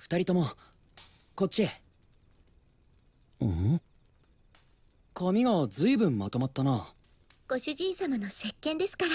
二人ともこっちうん髪が随分まとまったなご主人様の石鹸ですから